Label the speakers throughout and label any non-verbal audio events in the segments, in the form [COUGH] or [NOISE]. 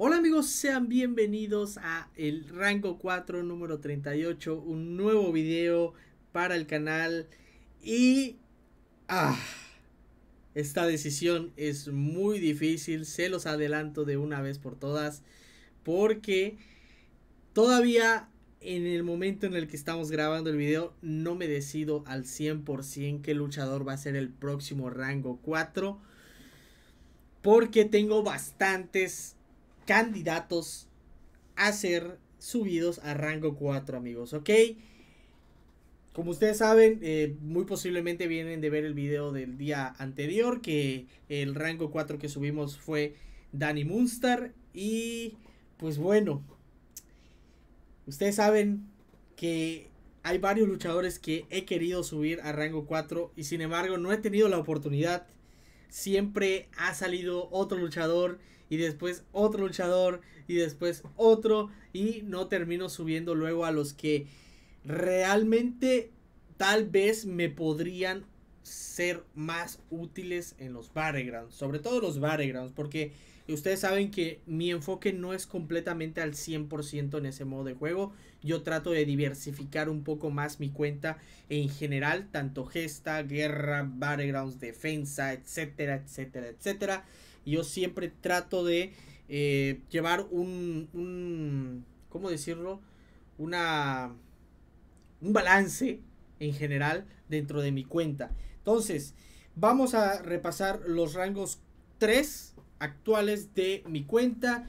Speaker 1: Hola amigos, sean bienvenidos a el rango 4 número 38, un nuevo video para el canal y ah, esta decisión es muy difícil, se los adelanto de una vez por todas porque todavía en el momento en el que estamos grabando el video no me decido al 100% qué luchador va a ser el próximo rango 4 porque tengo bastantes candidatos a ser subidos a rango 4, amigos, ¿ok? Como ustedes saben, eh, muy posiblemente vienen de ver el video del día anterior, que el rango 4 que subimos fue Danny Munster. Y pues bueno, ustedes saben que hay varios luchadores que he querido subir a rango 4 y sin embargo no he tenido la oportunidad siempre ha salido otro luchador y después otro luchador y después otro y no termino subiendo luego a los que realmente tal vez me podrían ser más útiles en los battlegrounds, sobre todo los battlegrounds, porque ustedes saben que mi enfoque no es completamente al 100% en ese modo de juego. Yo trato de diversificar un poco más mi cuenta en general, tanto gesta, guerra, battlegrounds, defensa, etcétera, etcétera, etcétera. yo siempre trato de eh, llevar un, ¿cómo decirlo? Una, un balance en general dentro de mi cuenta. Entonces, vamos a repasar los rangos 3 actuales de mi cuenta.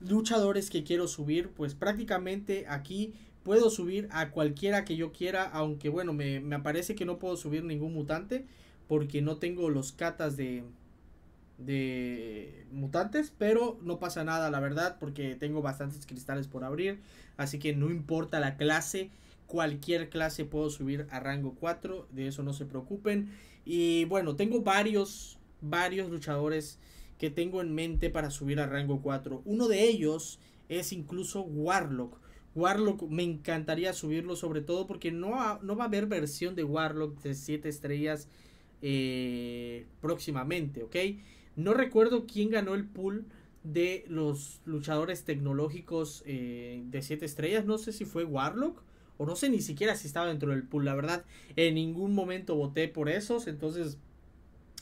Speaker 1: Luchadores que quiero subir, pues prácticamente aquí puedo subir a cualquiera que yo quiera, aunque bueno, me, me parece que no puedo subir ningún mutante porque no tengo los catas de, de mutantes, pero no pasa nada, la verdad, porque tengo bastantes cristales por abrir, así que no importa la clase, cualquier clase puedo subir a rango 4, de eso no se preocupen. Y bueno, tengo varios, varios luchadores que tengo en mente para subir a rango 4. Uno de ellos es incluso Warlock. Warlock me encantaría subirlo sobre todo porque no, no va a haber versión de Warlock de 7 estrellas eh, próximamente, ¿ok? No recuerdo quién ganó el pool de los luchadores tecnológicos eh, de 7 estrellas. No sé si fue Warlock o no sé ni siquiera si estaba dentro del pool. La verdad, en ningún momento voté por esos, entonces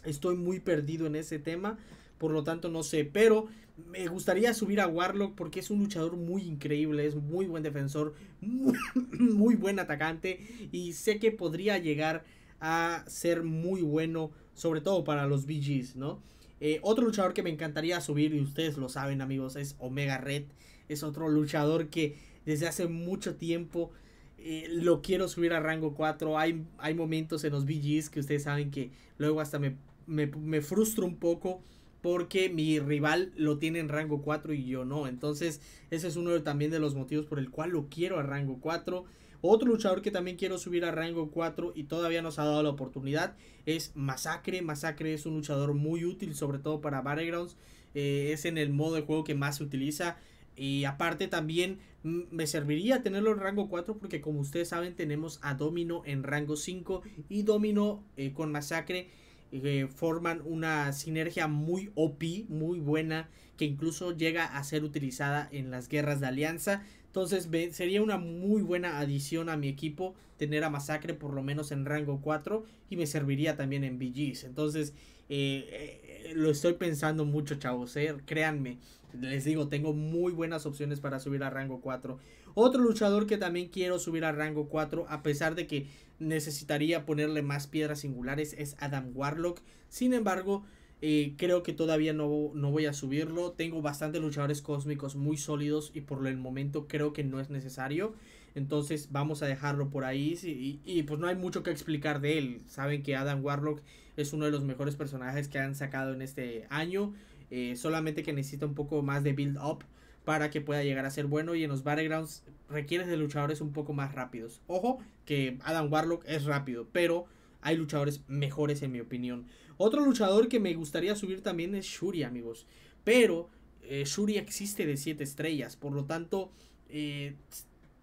Speaker 1: estoy muy perdido en ese tema. Por lo tanto, no sé. Pero me gustaría subir a Warlock porque es un luchador muy increíble. Es muy buen defensor. [COUGHS] Muy, buen atacante. Y sé que podría llegar a ser muy bueno. Sobre todo para los BGs, ¿no? Eh, otro luchador que me encantaría subir, y ustedes lo saben amigos, es Omega Red. Es otro luchador que desde hace mucho tiempo eh, lo quiero subir a rango 4. Hay, hay momentos en los BGs que ustedes saben que luego hasta me, me frustro un poco porque mi rival lo tiene en rango 4 y yo no. Entonces, ese es uno también de los motivos por el cual lo quiero a rango 4. Otro luchador que también quiero subir a rango 4 y todavía nos ha dado la oportunidad es Masacre. Masacre es un luchador muy útil, sobre todo para Battlegrounds. Eh, es en el modo de juego que más se utiliza. Y aparte también mm, me serviría tenerlo en rango 4 porque como ustedes saben tenemos a Domino en rango 5 y Domino eh, con Masacre eh, forman una sinergia muy OP, muy buena, que incluso llega a ser utilizada en las guerras de alianza. Entonces sería una muy buena adición a mi equipo tener a Masacre por lo menos en rango 4 y me serviría también en BGs. Entonces eh, eh lo estoy pensando mucho, chavos, eh, créanme. Les digo, tengo muy buenas opciones para subir a rango 4. Otro luchador que también quiero subir a rango 4, a pesar de que necesitaría ponerle más piedras singulares, es Adam Warlock. Sin embargo, eh, creo que todavía no, no voy a subirlo. Tengo bastantes luchadores cósmicos muy sólidos y por el momento creo que no es necesario. Entonces vamos a dejarlo por ahí. Y, pues no hay mucho que explicar de él. Saben que Adam Warlock es uno de los mejores personajes que han sacado en este año. Eh, solamente que necesita un poco más de build up para que pueda llegar a ser bueno. Y en los battlegrounds requieres de luchadores un poco más rápidos. Ojo que Adam Warlock es rápido, pero hay luchadores mejores en mi opinión. Otro luchador que me gustaría subir también es Shuri, amigos. Pero eh, Shuri existe de 7 estrellas, por lo tanto, eh,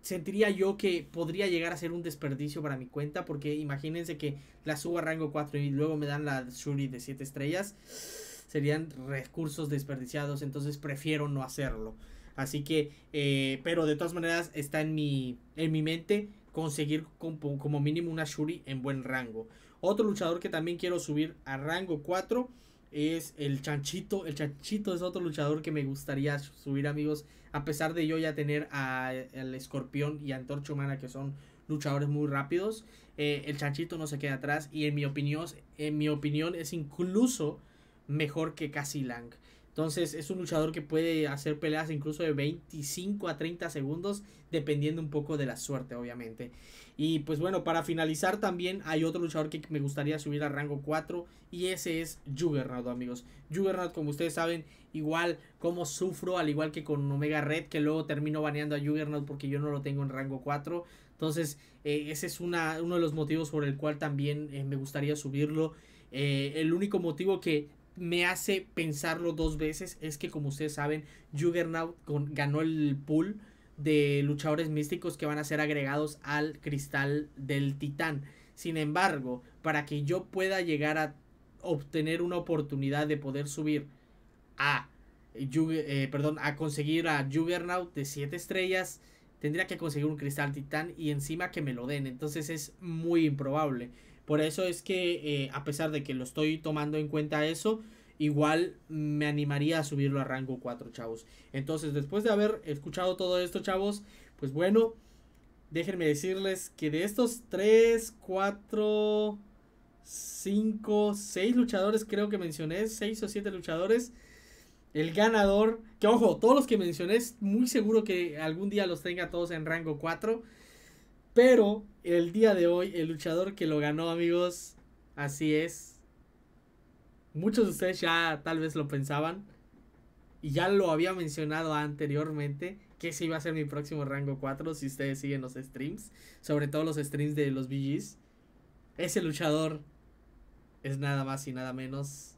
Speaker 1: sentiría yo que podría llegar a ser un desperdicio para mi cuenta, porque imagínense que la suba a rango 4 y luego me dan la Shuri de 7 estrellas, serían recursos desperdiciados, entonces prefiero no hacerlo. Así que, eh, pero de todas maneras está en mi, en mi mente conseguir como mínimo una Shuri en buen rango. Otro luchador que también quiero subir a rango 4 es el Chanchito. El Chanchito es otro luchador que me gustaría subir, amigos. A pesar de yo ya tener al Escorpión y a Antorcha Humana, que son luchadores muy rápidos, eh, el Chanchito no se queda atrás. Y en mi opinión, en mi opinión es incluso mejor que Cassie entonces es un luchador que puede hacer peleas incluso de 25 a 30 segundos, dependiendo un poco de la suerte, obviamente. Y pues bueno, para finalizar también hay otro luchador que me gustaría subir a rango 4 y ese es Juggernaut, amigos. Juggernaut, como ustedes saben, igual como sufro, al igual que con Omega Red, que luego termino baneando a Juggernaut porque yo no lo tengo en rango 4. Entonces eh, ese es una, uno de los motivos por el cual también eh, me gustaría subirlo. Eh, el único motivo que me hace pensarlo dos veces es que, como ustedes saben, Juggernaut ganó el pool de luchadores místicos que van a ser agregados al cristal del titán. Sin embargo, para que yo pueda llegar a obtener una oportunidad de poder subir a, eh, perdón, a conseguir a Juggernaut de 7 estrellas, tendría que conseguir un cristal titán y encima que me lo den. Entonces es muy improbable. Por eso es que, eh, a pesar de que lo estoy tomando en cuenta eso, igual me animaría a subirlo a rango 4, chavos. Entonces, después de haber escuchado todo esto, chavos, pues bueno, déjenme decirles que de estos 3, 4, 5, 6 luchadores, creo que mencioné, 6 o 7 luchadores. El ganador, que ojo, todos los que mencioné, es muy seguro que algún día los tenga todos en rango 4. Pero el día de hoy, el luchador que lo ganó, amigos, así es. Muchos de ustedes ya tal vez lo pensaban. Y ya lo había mencionado anteriormente. Que ese iba a ser mi próximo rango 4. Si ustedes siguen los streams. Sobre todo los streams de los VGs. Ese luchador es nada más y nada menos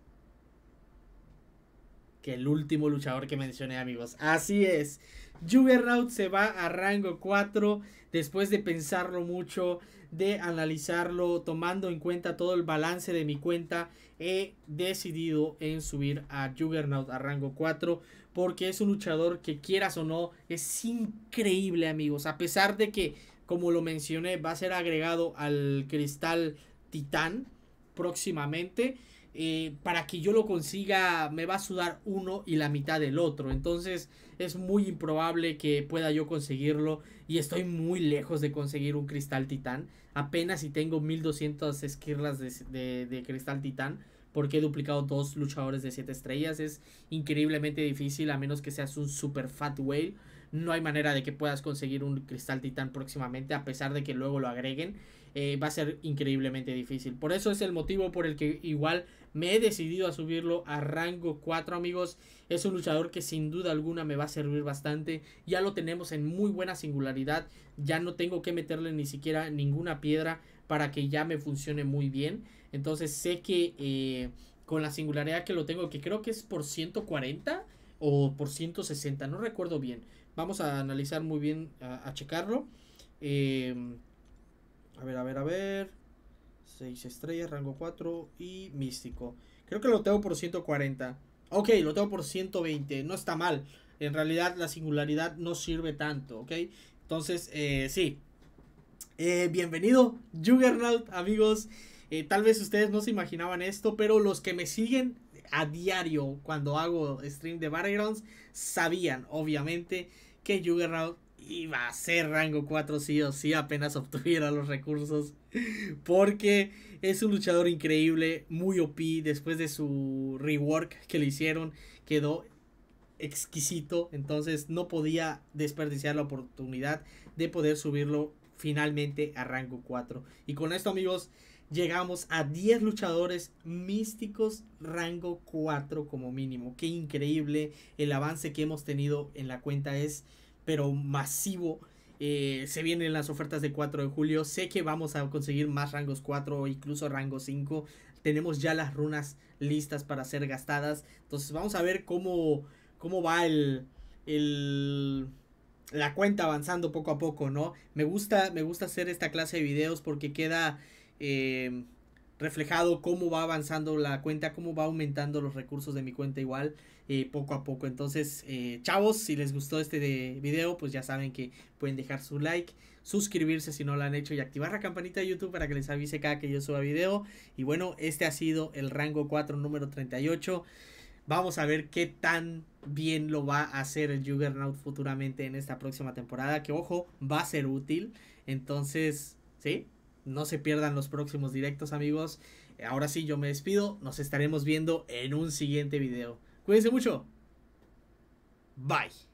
Speaker 1: que el último luchador que mencioné, amigos. Así es. Juggernaut se va a rango 4 después de pensarlo mucho, de analizarlo, tomando en cuenta todo el balance de mi cuenta, he decidido en subir a Juggernaut a rango 4 porque es un luchador que quieras o no, es increíble, amigos. A pesar de que, como lo mencioné, va a ser agregado al Cristal Titán próximamente. Eh, para que yo lo consiga me va a sudar uno y la mitad del otro. Entonces es muy improbable que pueda yo conseguirlo y estoy muy lejos de conseguir un cristal titán. Apenas si tengo 1200 esquirlas de, de cristal titán porque he duplicado dos luchadores de 7 estrellas. Es increíblemente difícil a menos que seas un super fat whale. No hay manera de que puedas conseguir un cristal titán próximamente a pesar de que luego lo agreguen. Eh, va a ser increíblemente difícil. Por eso es el motivo por el que igual me he decidido a subirlo a rango 4, amigos. Es un luchador que sin duda alguna me va a servir bastante. Ya lo tenemos en muy buena singularidad. Ya no tengo que meterle ni siquiera ninguna piedra para que ya me funcione muy bien. Entonces sé que eh, con la singularidad que lo tengo, que creo que es por 140 o por 160, no recuerdo bien. Vamos a analizar muy bien, a, a checarlo. Eh, a ver, a ver, a ver. 6 estrellas, rango 4 y místico. Creo que lo tengo por 140. Ok, lo tengo por 120. No está mal. En realidad la singularidad no sirve tanto, ¿ok? Entonces, eh, sí. Eh, bienvenido, Juggernaut, amigos. Eh, tal vez ustedes no se imaginaban esto, pero los que me siguen a diario cuando hago stream de Battlegrounds sabían, obviamente, que Juggernaut iba a ser rango 4 sí o sí apenas obtuviera los recursos. Porque es un luchador increíble, muy OP. Después de su rework que le hicieron, quedó exquisito. Entonces no podía desperdiciar la oportunidad de poder subirlo finalmente a rango 4. Y con esto amigos, llegamos a 10 luchadores místicos rango 4 como mínimo. Qué increíble el avance que hemos tenido en la cuenta es pero masivo. Eh, se vienen las ofertas de 4 de julio. Sé que vamos a conseguir más rangos 4 o incluso rango 5. Tenemos ya las runas listas para ser gastadas. Entonces vamos a ver cómo, cómo va el, el, la cuenta avanzando poco a poco, ¿no? Me gusta, me gusta hacer esta clase de videos porque queda... Eh, reflejado cómo va avanzando la cuenta, cómo va aumentando los recursos de mi cuenta igual eh, poco a poco. Entonces, eh, chavos, si les gustó este video, pues ya saben que pueden dejar su like, suscribirse si no lo han hecho y activar la campanita de YouTube para que les avise cada que yo suba video. Y bueno, este ha sido el rango 4 número 38. Vamos a ver qué tan bien lo va a hacer el Juggernaut futuramente en esta próxima temporada, que ojo, va a ser útil. Entonces, ¿sí? No se pierdan los próximos directos, amigos. Eh, ahora sí, yo me despido. Nos estaremos viendo en un siguiente video. Cuídense mucho. Bye.